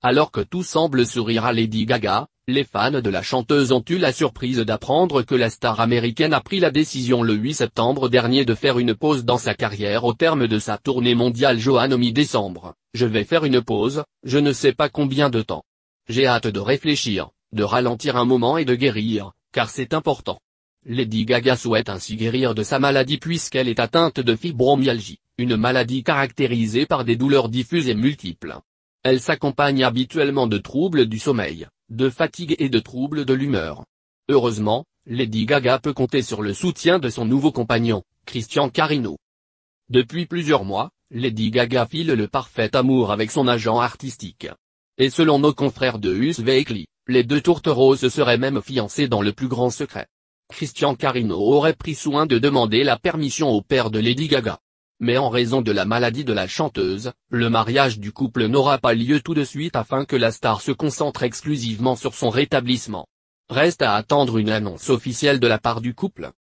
Alors que tout semble sourire à Lady Gaga, les fans de la chanteuse ont eu la surprise d'apprendre que la star américaine a pris la décision le 8 septembre dernier de faire une pause dans sa carrière au terme de sa tournée mondiale Johan au mi-décembre. Je vais faire une pause, je ne sais pas combien de temps. J'ai hâte de réfléchir, de ralentir un moment et de guérir, car c'est important. Lady Gaga souhaite ainsi guérir de sa maladie puisqu'elle est atteinte de fibromyalgie, une maladie caractérisée par des douleurs diffuses et multiples. Elle s'accompagne habituellement de troubles du sommeil, de fatigue et de troubles de l'humeur. Heureusement, Lady Gaga peut compter sur le soutien de son nouveau compagnon, Christian Carino. Depuis plusieurs mois, Lady Gaga file le parfait amour avec son agent artistique. Et selon nos confrères de Us Weekly, les deux tourtereaux se seraient même fiancés dans le plus grand secret. Christian Carino aurait pris soin de demander la permission au père de Lady Gaga mais en raison de la maladie de la chanteuse, le mariage du couple n'aura pas lieu tout de suite afin que la star se concentre exclusivement sur son rétablissement. Reste à attendre une annonce officielle de la part du couple.